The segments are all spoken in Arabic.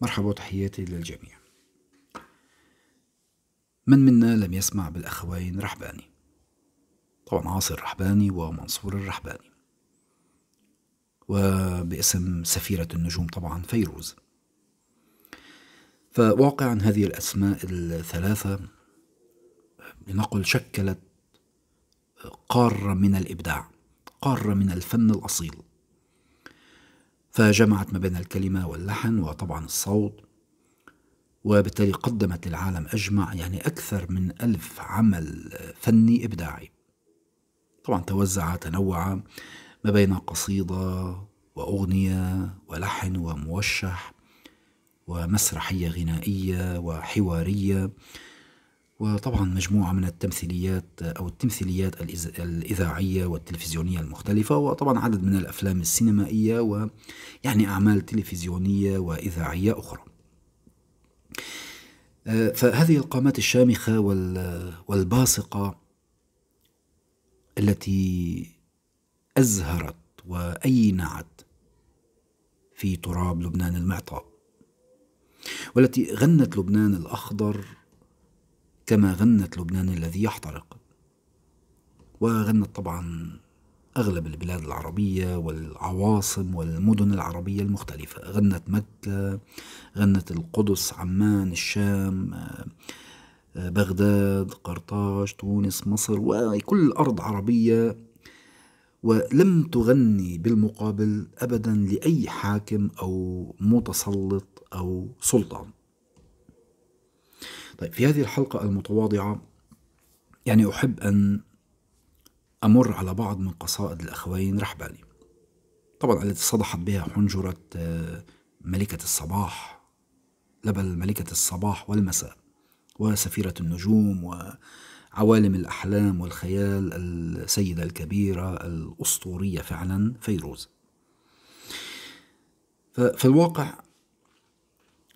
مرحبا وتحياتي للجميع من منا لم يسمع بالأخوين رحباني طبعا عاصر الرحباني ومنصور الرحباني وباسم سفيرة النجوم طبعا فيروز فواقعا هذه الأسماء الثلاثة لنقل شكلت قارة من الإبداع قارة من الفن الأصيل فجمعت ما بين الكلمة واللحن وطبعا الصوت وبالتالي قدمت للعالم أجمع يعني أكثر من ألف عمل فني إبداعي طبعا توزع تنوع ما بين قصيدة وأغنية ولحن وموشح ومسرحية غنائية وحوارية وطبعا مجموعة من التمثيليات أو التمثيليات الإذاعية والتلفزيونية المختلفة وطبعا عدد من الأفلام السينمائية ويعني أعمال تلفزيونية وإذاعية أخرى آه، فهذه القامات الشامخة والباصقة التي أزهرت وأينعت في تراب لبنان المعطاء والتي غنت لبنان الأخضر كما غنت لبنان الذي يحترق وغنت طبعا أغلب البلاد العربية والعواصم والمدن العربية المختلفة غنت مكة غنت القدس عمان الشام آه، بغداد قرطاج تونس مصر وكل أرض عربية ولم تغني بالمقابل أبدا لأي حاكم أو متسلط أو سلطان طيب في هذه الحلقة المتواضعة يعني أحب أن أمر على بعض من قصائد الأخوين رحباني طبعا التي صدحت بها حنجرة آه، ملكة الصباح لبل ملكة الصباح والمساء وسفيرة النجوم وعوالم الأحلام والخيال السيدة الكبيرة الأسطورية فعلا فيروز ففي الواقع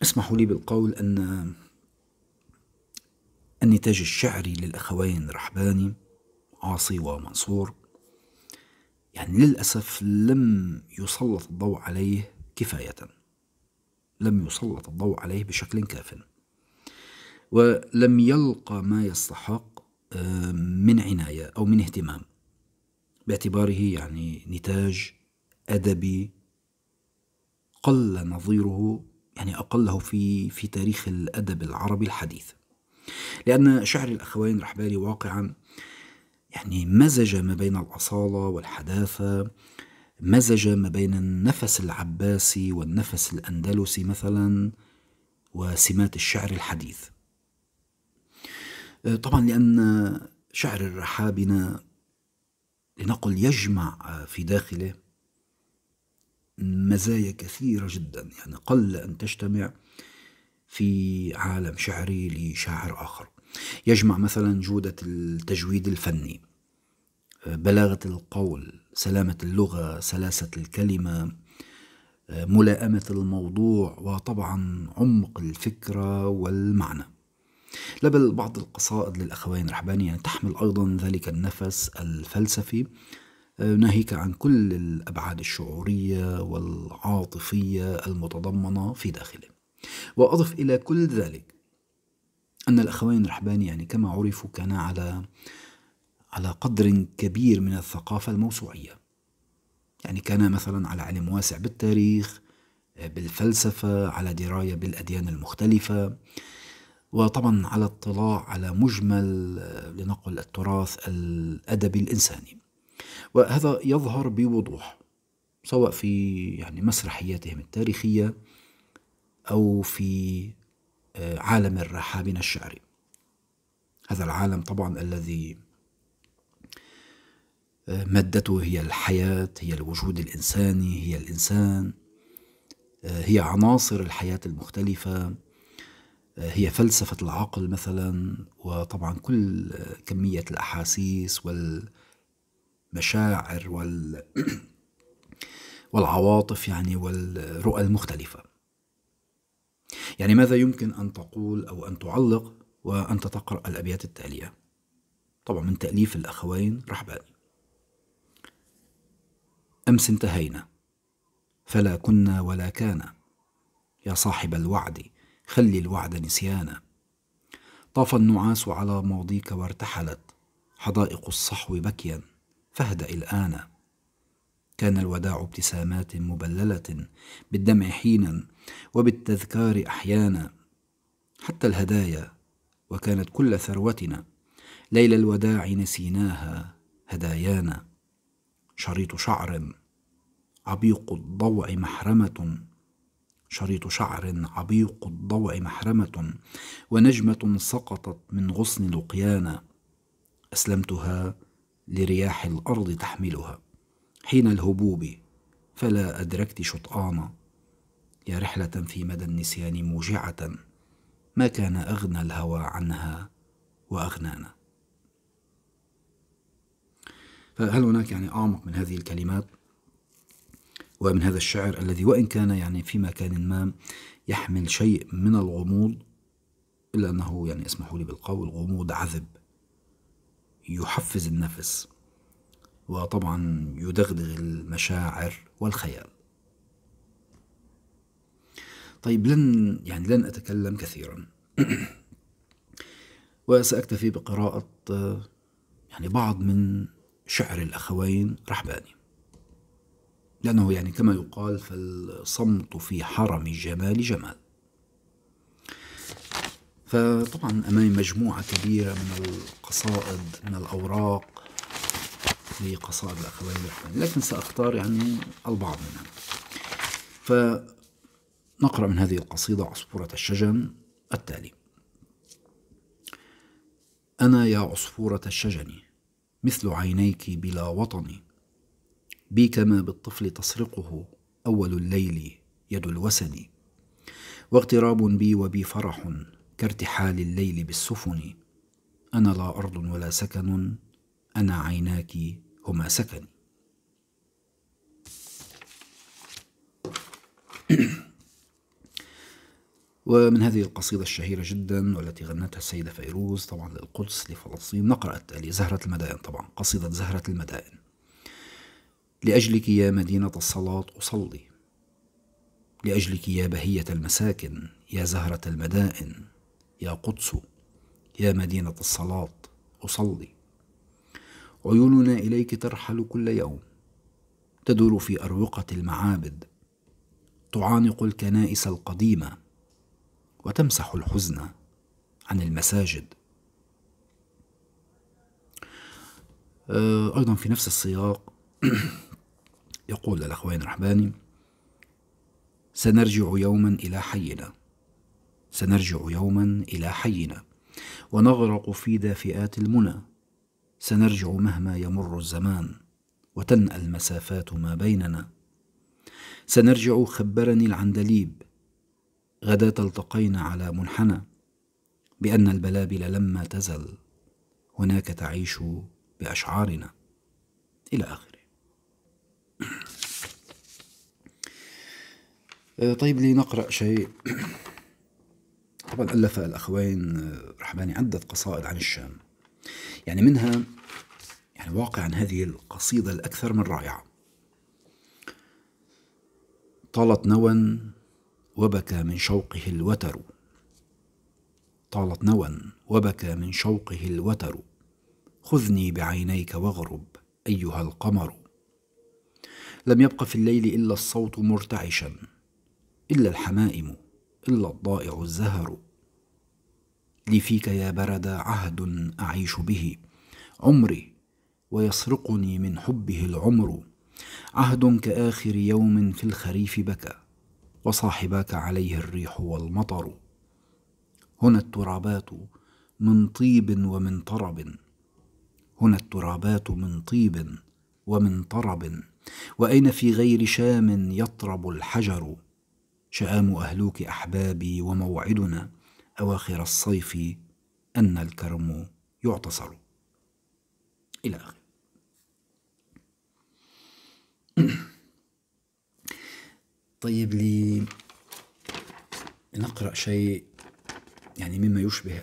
اسمحوا لي بالقول أن النتاج الشعري للأخوين رحباني عاصي ومنصور يعني للأسف لم يسلط الضوء عليه كفاية لم يسلط الضوء عليه بشكل كاف ولم يلقى ما يستحق آه، من عناية أو من اهتمام باعتباره يعني نتاج أدبي قل نظيره يعني أقله في في تاريخ الأدب العربي الحديث لأن شعر الأخوين الأحباري واقعا يعني مزج ما بين الأصالة والحداثة مزج ما بين النفس العباسي والنفس الأندلسي مثلا وسمات الشعر الحديث أه، طبعا لأن شعر الرحابنة لنقل يجمع أه، في داخله مزايا كثيرة جدا يعني قل أن تجتمع في عالم شعري لشاعر آخر يجمع مثلا جودة التجويد الفني آه، بلاغة القول سلامة اللغة سلاسة الكلمة آه، ملائمة الموضوع وطبعا عمق الفكرة والمعنى لا بل بعض القصائد للأخوين رحباني يعني تحمل أيضا ذلك النفس الفلسفي آه، ناهيك عن كل الأبعاد الشعورية والعاطفية المتضمنة في داخله وأضف إلى كل ذلك أن الأخوين الرحباني يعني كما عرفوا كان على على قدر كبير من الثقافة الموسوعية يعني كان مثلا على علم واسع بالتاريخ بالفلسفة على دراية بالأديان المختلفة وطبعا على اطلاع على مجمل لنقل التراث الأدبي الإنساني وهذا يظهر بوضوح سواء في يعني مسرحياتهم التاريخية أو في آه، عالم الرحابين الشعري هذا العالم طبعا الذي آه، مادته هي الحياة هي الوجود الإنساني هي الإنسان آه، هي عناصر الحياة المختلفة هي فلسفة العقل مثلا وطبعا كل كمية الأحاسيس والمشاعر وال والعواطف يعني والرؤى المختلفة يعني ماذا يمكن أن تقول أو أن تعلق وأنت تقرأ الأبيات التالية طبعا من تأليف الأخوين رحباني أمس انتهينا فلا كنا ولا كان يا صاحب الوعد خلي الوعد نسيانا طاف النعاس على ماضيك وارتحلت حدائق الصحو بكيا فاهدأ الآن كان الوداع ابتسامات مبلله بالدمع حينا وبالتذكار احيانا حتى الهدايا وكانت كل ثروتنا ليل الوداع نسيناها هدايانا شريط شعر عبيق الضوء محرمه شريط شعر عبيق الضوء محرمه ونجمه سقطت من غصن لقيانا اسلمتها لرياح الارض تحملها حين الهبوب فلا أدركت شطآنا يا رحلة في مدى النسيان موجعة ما كان أغنى الهوى عنها وأغنانا فهل هناك يعني أعمق من هذه الكلمات ومن هذا الشعر الذي وإن كان يعني في مكان ما يحمل شيء من الغموض إلا أنه يعني اسمحوا لي بالقول غموض عذب يحفز النفس وطبعا يدغدغ المشاعر والخيال طيب لن يعني لن أتكلم كثيرا وسأكتفي بقراءة يعني بعض من شعر الأخوين رحباني لأنه يعني كما يقال فالصمت في حرم الجمال جمال فطبعا أمامي مجموعة كبيرة من القصائد من الأوراق لقصائد الأخوين الأخوين لكن سأختار يعني البعض منها فنقرأ من هذه القصيدة عصفورة الشجن التالي أنا يا عصفورة الشجن مثل عينيك بلا وطن بي كما بالطفل تسرقه أول الليل يد الوسن واغتراب بي وبي فرح كارتحال الليل بالسفن أنا لا أرض ولا سكن أنا عيناك وما سكني ومن هذه القصيدة الشهيرة جدا والتي غنتها السيدة فيروز طبعا للقدس لفلسطين نقرأ التالي زهرة المدائن طبعا قصيدة زهرة المدائن لأجلك يا مدينة الصلاة أصلي لأجلك يا بهية المساكن يا زهرة المدائن يا قدس يا مدينة الصلاة أصلي عيوننا اليك ترحل كل يوم تدور في اروقه المعابد تعانق الكنائس القديمه وتمسح الحزن عن المساجد آه، ايضا في نفس السياق يقول الاخوين الرحباني سنرجع يوما الى حينا سنرجع يوما الى حينا ونغرق في دافئات المنى سنرجع مهما يمر الزمان وتنأى المسافات ما بيننا سنرجع خبرني العندليب غدا تلتقينا على منحنى بأن البلابل لما تزل هناك تعيش بأشعارنا إلى آخره آه، طيب لنقرأ شيء طبعا ألف الأخوين آه، رحباني عدة قصائد عن الشام يعني منها الواقع عن هذه القصيدة الأكثر من رائعة طالت نوى وبكى من شوقه الوتر طالت نوى وبكى من شوقه الوتر خذني بعينيك واغرب أيها القمر لم يبق في الليل إلا الصوت مرتعشا إلا الحمائم إلا الضائع الزهر لي فيك يا برد عهد أعيش به عمري ويسرقني من حبه العمر عهد كاخر يوم في الخريف بكى وصاحباك عليه الريح والمطر هنا الترابات من طيب ومن طرب هنا الترابات من طيب ومن طرب واين في غير شام يطرب الحجر شام اهلوك احبابي وموعدنا اواخر الصيف ان الكرم يعتصر الى اخره طيب لي نقرأ شيء يعني مما يشبه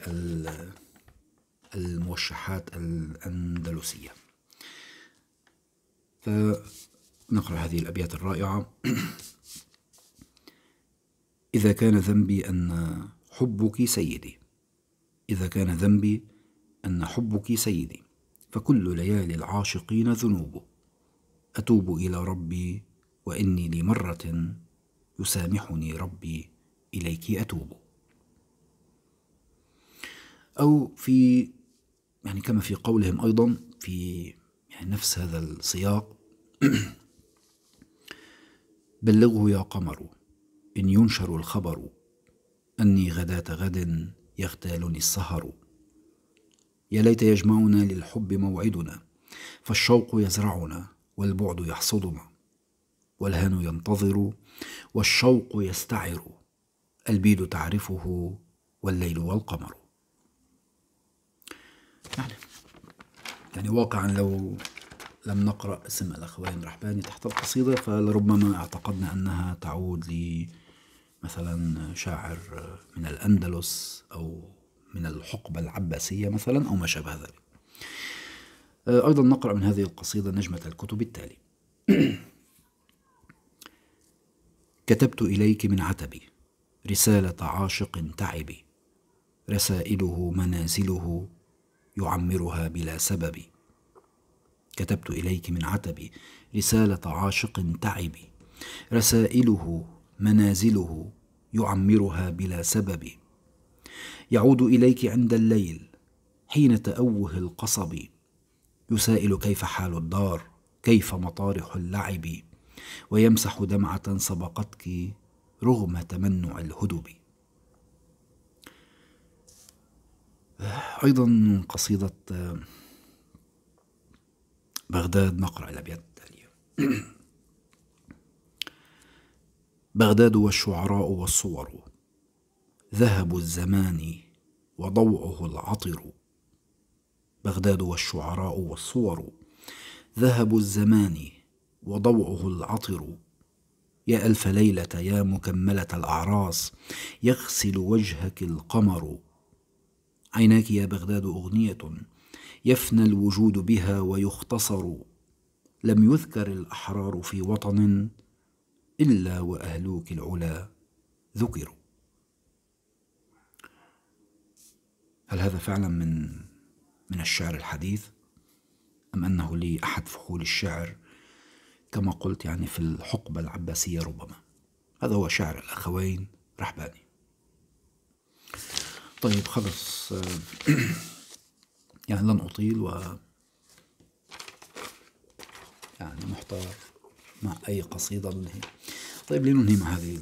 الموشحات الأندلسية فنقرأ هذه الأبيات الرائعة إذا كان ذنبي أن حبك سيدي إذا كان ذنبي أن حبك سيدي فكل ليالي العاشقين ذنوبه اتوب الى ربي واني لمره يسامحني ربي اليك اتوب او في يعني كما في قولهم ايضا في يعني نفس هذا السياق بلغه يا قمر ان ينشر الخبر اني غداه غد يغتالني السهر يا ليت يجمعنا للحب موعدنا فالشوق يزرعنا والبعد يحصدنا والهان ينتظر والشوق يستعر البيد تعرفه والليل والقمر يعني, يعني واقعا لو لم نقرأ اسم الأخوين رحباني تحت القصيدة فلربما اعتقدنا أنها تعود مثلا شاعر من الأندلس أو من الحقبة العباسية مثلا أو ما شابه ذلك آه، أيضا نقرأ من هذه القصيدة نجمة الكتب التالي كتبت إليك من عتبي رسالة عاشق تعبي رسائله منازله يعمرها بلا سبب كتبت إليك من عتبي رسالة عاشق تعبي رسائله منازله يعمرها بلا سبب يعود إليك عند الليل حين تأوه القصب يسائل كيف حال الدار كيف مطارح اللعب ويمسح دمعه سبقتك رغم تمنع الهدب ايضا قصيده بغداد نقرا الابيات التاليه بغداد والشعراء والصور ذهب الزمان وضوعه العطر بغداد والشعراء والصور ذهب الزمان وضوءه العطر يا ألف ليلة يا مكملة الأعراس يغسل وجهك القمر عيناك يا بغداد أغنية يفنى الوجود بها ويختصر لم يذكر الأحرار في وطن إلا وأهلوك العلا ذكروا هل هذا فعلا من من الشعر الحديث أم أنه لي أحد فحول الشعر كما قلت يعني في الحقبة العباسية ربما هذا هو شعر الأخوين رحباني طيب خلص يعني لن أطيل و يعني محتار مع أي قصيدة ننهي طيب لننهي مع هذه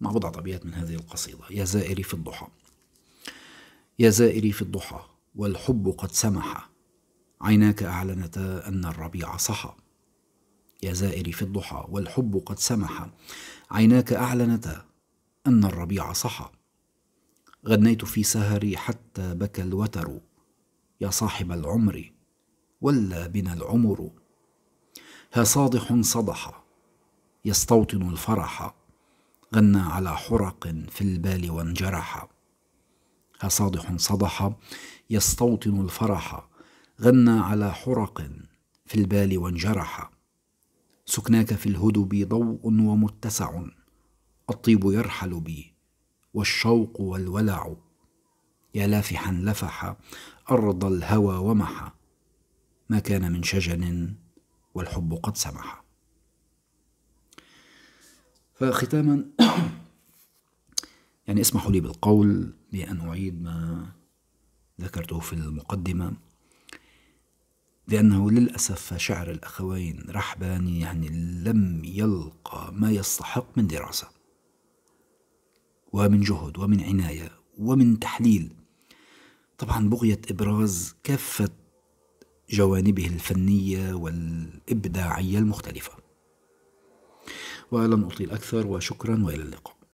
مع بضع أبيات من هذه القصيدة يا زائري في الضحى يا زائري في الضحى والحب قد سمح عيناك أعلنتا أن الربيع صحى يا زائري في الضحى والحب قد سمح عيناك أعلنتا أن الربيع صحى غنيت في سهري حتى بكى الوتر يا صاحب العمر ولا بنا العمر ها صادح صدح يستوطن الفرح غنى على حرق في البال وانجرح ها صادح صدح يستوطن الفرح غنى على حرق في البال وانجرح سكناك في الهدب ضوء ومتسع الطيب يرحل بي والشوق والولع يا لافحا لفح أرض الهوى ومح ما كان من شجن والحب قد سمح فختاما يعني اسمحوا لي بالقول بأن أعيد ما ذكرته في المقدمة لأنه للأسف شعر الأخوين رحباني يعني لم يلقى ما يستحق من دراسة ومن جهد ومن عناية ومن تحليل طبعا بغية إبراز كافة جوانبه الفنية والإبداعية المختلفة ولن أطيل أكثر وشكرا وإلى اللقاء